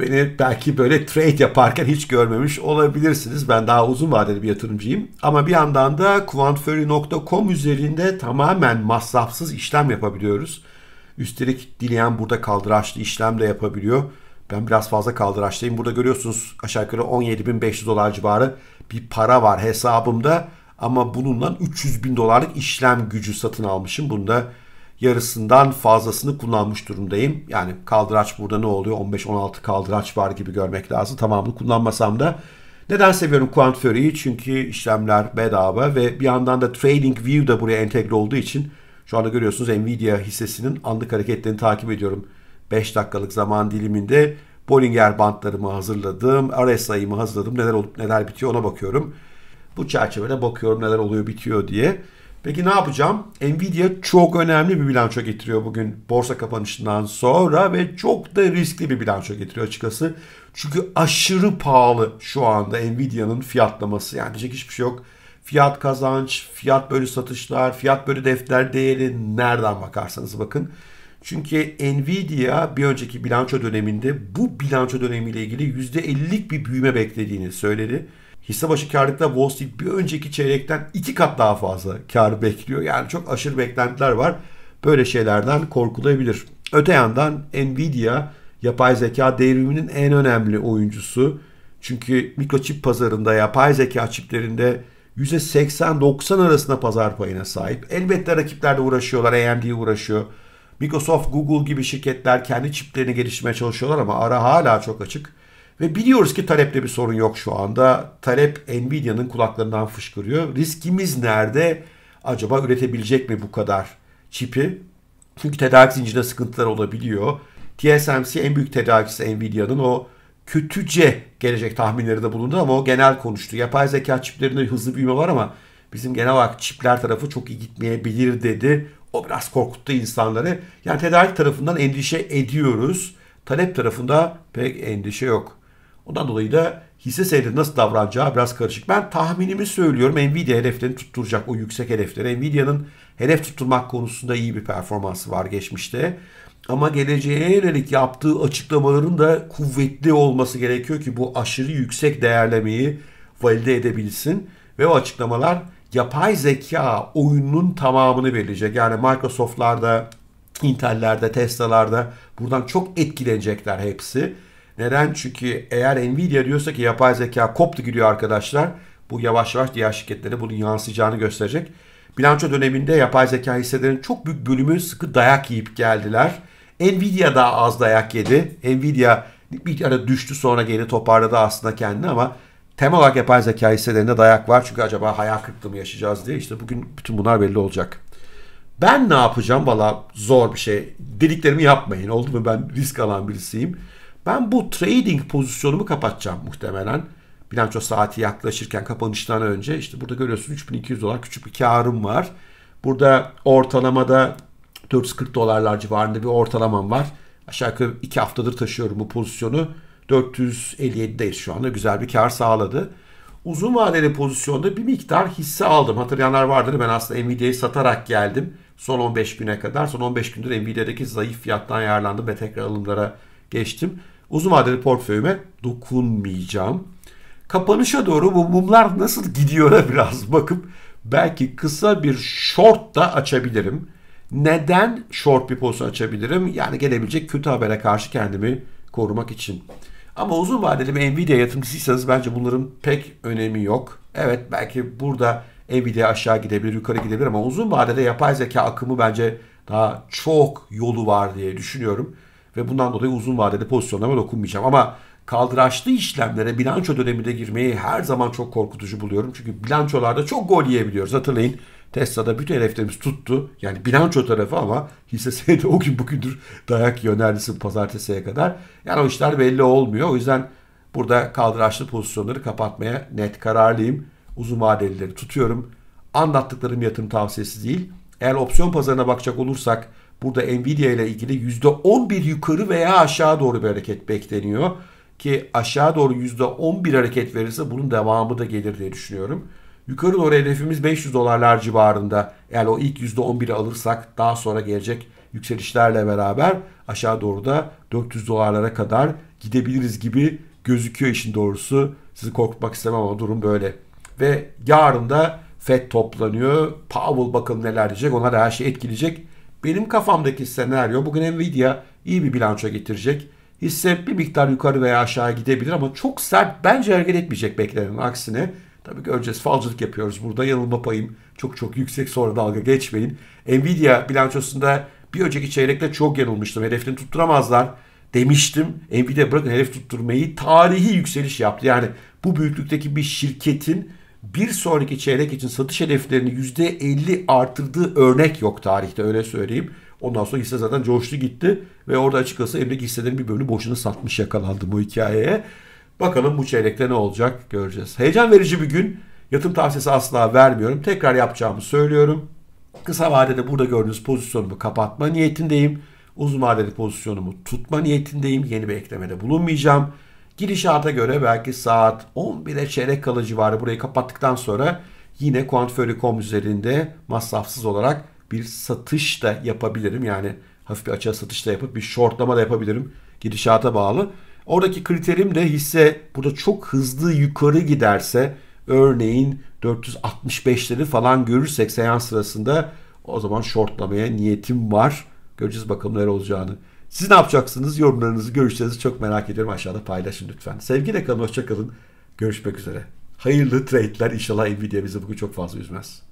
beni belki böyle trade yaparken hiç görmemiş olabilirsiniz. Ben daha uzun vadeli bir yatırımcıyım. Ama bir yandan da quantfury.com üzerinde tamamen masrafsız işlem yapabiliyoruz. Üstelik dileyen burada kaldıraçlı işlem de yapabiliyor. Ben biraz fazla kaldıraçlıyım. Burada görüyorsunuz aşağı yukarı 17.500 dolar civarı bir para var hesabımda. Ama bununla 300 bin dolarlık işlem gücü satın almışım. Bunu da yarısından fazlasını kullanmış durumdayım. Yani kaldıraç burada ne oluyor? 15-16 kaldıraç var gibi görmek lazım. Tamamını kullanmasam da neden seviyorum Quant Fury'yi? Çünkü işlemler bedava ve bir yandan da Trading View da buraya entegre olduğu için şu anda görüyorsunuz Nvidia hissesinin anlık hareketlerini takip ediyorum. 5 dakikalık zaman diliminde Bollinger bandlarımı hazırladım, RSI'mi hazırladım. Neler olup neler bitiyor ona bakıyorum. Bu çerçevede bakıyorum neler oluyor bitiyor diye. Peki ne yapacağım? Nvidia çok önemli bir bilanço getiriyor bugün borsa kapanışından sonra ve çok da riskli bir bilanço getiriyor açıkçası. Çünkü aşırı pahalı şu anda Nvidia'nın fiyatlaması. Yani diyecek hiçbir şey yok. Fiyat kazanç, fiyat bölü satışlar, fiyat bölü defter değeri nereden bakarsanız bakın. Çünkü Nvidia bir önceki bilanço döneminde bu bilanço dönemiyle ilgili %50'lik bir büyüme beklediğini söyledi. Hisse başı karlılıkta Wall Street bir önceki çeyrekten iki kat daha fazla kar bekliyor. Yani çok aşırı beklentiler var. Böyle şeylerden korkulabilir. Öte yandan Nvidia yapay zeka devriminin en önemli oyuncusu. Çünkü mikroçip pazarında yapay zeka çiplerinde %80-90 arasında pazar payına sahip. Elbette rakipler uğraşıyorlar. AMD uğraşıyor. Microsoft, Google gibi şirketler kendi çiplerini geliştirmeye çalışıyorlar ama ara hala çok açık. Ve biliyoruz ki talepte bir sorun yok şu anda. Talep Nvidia'nın kulaklarından fışkırıyor. Riskimiz nerede? Acaba üretebilecek mi bu kadar çipi? Çünkü tedarik zincirinde sıkıntılar olabiliyor. TSMC en büyük tedarikçisi Nvidia'nın o kötüce gelecek tahminleri de bulundu ama o genel konuştu. Yapay zeka çiplerinde hızlı büyüme var ama bizim genel olarak çipler tarafı çok iyi gitmeyebilir dedi. O biraz korkuttu insanları. Yani tedarik tarafından endişe ediyoruz. Talep tarafında pek endişe yok. Ondan dolayı da hisse senedi nasıl davranacağı biraz karışık. Ben tahminimi söylüyorum. Nvidia hedeflerini tutturacak o yüksek hedefleri. Nvidia'nın hedef tutturmak konusunda iyi bir performansı var geçmişte. Ama geleceğe yönelik yaptığı açıklamaların da kuvvetli olması gerekiyor ki bu aşırı yüksek değerlemeyi valide edebilsin. Ve o açıklamalar yapay zeka oyununun tamamını belirleyecek. Yani Microsoft'larda, Intel'lerde, Tesla'larda buradan çok etkilenecekler hepsi. Neden? Çünkü eğer Nvidia diyorsa ki yapay zeka koptu gidiyor arkadaşlar. Bu yavaş yavaş diğer şirketlere bunun yansıyacağını gösterecek. Bilanço döneminde yapay zeka hisselerinin çok büyük bölümü sıkı dayak yiyip geldiler. Nvidia daha az dayak yedi. Nvidia bir ara düştü sonra geri toparladı aslında kendini ama temel olarak yapay zeka hisselerinde dayak var. Çünkü acaba hayal kırıklığı mı yaşayacağız diye işte bugün bütün bunlar belli olacak. Ben ne yapacağım? Valla zor bir şey. Dediklerimi yapmayın. Oldu mu? Ben risk alan birisiyim. Ben bu trading pozisyonumu kapatacağım muhtemelen. Bilanço saati yaklaşırken kapanıştan önce işte burada görüyorsunuz 3200 dolar küçük bir karım var. Burada ortalamada 440 dolarlar civarında bir ortalamam var. Aşağı yukarı 2 haftadır taşıyorum bu pozisyonu. 457'deyiz şu anda. Güzel bir kar sağladı. Uzun vadeli pozisyonda bir miktar hisse aldım. Hatırlayanlar vardır. Ben aslında Nvidia'yı satarak geldim. Son 15 güne kadar. Son 15 gündür Nvidia'daki zayıf fiyattan yararlandım ve tekrar alımlara geçtim. Uzun vadeli portföyüme dokunmayacağım. Kapanışa doğru bu mumlar nasıl gidiyor biraz bakıp belki kısa bir short da açabilirim. Neden short bir pozisyon açabilirim? Yani gelebilecek kötü habere karşı kendimi korumak için. Ama uzun vadeli Nvidia yatırımcısıysanız bence bunların pek önemi yok. Evet belki burada Nvidia aşağı gidebilir, yukarı gidebilir ama uzun vadede yapay zeka akımı bence daha çok yolu var diye düşünüyorum ve bundan dolayı uzun vadede pozisyonlarıma dokunmayacağım. Ama kaldıraçlı işlemlere bilanço döneminde girmeyi her zaman çok korkutucu buluyorum. Çünkü bilançolarda çok gol yiyebiliyoruz. Hatırlayın Tesla'da bütün hedeflerimiz tuttu. Yani bilanço tarafı ama hisse senedi o gün bugündür dayak yiyor pazartesiye kadar. Yani o işler belli olmuyor. O yüzden burada kaldıraçlı pozisyonları kapatmaya net kararlıyım. Uzun vadelileri tutuyorum. Anlattıklarım yatırım tavsiyesi değil. Eğer opsiyon pazarına bakacak olursak Burada Nvidia ile ilgili %11 yukarı veya aşağı doğru bir hareket bekleniyor. Ki aşağı doğru %11 hareket verirse bunun devamı da gelir diye düşünüyorum. Yukarı doğru hedefimiz 500 dolarlar civarında. eğer o ilk %11'i alırsak daha sonra gelecek yükselişlerle beraber aşağı doğru da 400 dolarlara kadar gidebiliriz gibi gözüküyor işin doğrusu. Sizi korkutmak istemem ama durum böyle. Ve yarın da FED toplanıyor. Powell bakalım neler diyecek. ona da her şey etkileyecek. Benim kafamdaki senaryo bugün Nvidia iyi bir bilanço getirecek. Hisse bir miktar yukarı veya aşağı gidebilir ama çok sert bence hareket etmeyecek beklenen aksine. Tabii ki önce falcılık yapıyoruz burada. Yanılma payım çok çok yüksek sonra dalga geçmeyin. Nvidia bilançosunda bir önceki çeyrekte çok yanılmıştım. Hedefini tutturamazlar demiştim. Nvidia bırakın hedef tutturmayı tarihi yükseliş yaptı. Yani bu büyüklükteki bir şirketin bir sonraki çeyrek için satış hedeflerini %50 artırdığı örnek yok tarihte öyle söyleyeyim. Ondan sonra hisse zaten coştu gitti ve orada açıkçası emlak hisselerin bir bölümü boşuna satmış yakalandı bu hikayeye. Bakalım bu çeyrekte ne olacak göreceğiz. Heyecan verici bir gün. Yatım tavsiyesi asla vermiyorum. Tekrar yapacağımı söylüyorum. Kısa vadede burada gördüğünüz pozisyonumu kapatma niyetindeyim. Uzun vadeli pozisyonumu tutma niyetindeyim. Yeni bir eklemede bulunmayacağım. Gidişata göre belki saat 11'e çeyrek kalı civarı burayı kapattıktan sonra yine Kuantferi.com üzerinde masrafsız olarak bir satış da yapabilirim. Yani hafif bir açığa satış da yapıp bir shortlama da yapabilirim gidişata bağlı. Oradaki kriterim de hisse burada çok hızlı yukarı giderse örneğin 465'leri falan görürsek seans sırasında o zaman shortlamaya niyetim var. Göreceğiz bakalım neler olacağını. Siz ne yapacaksınız? Yorumlarınızı, görüşlerinizi çok merak ediyorum. Aşağıda paylaşın lütfen. Sevgiyle kalın, hoşça kalın. Görüşmek üzere. Hayırlı trade'ler inşallah Nvidia bizi bugün çok fazla üzmez.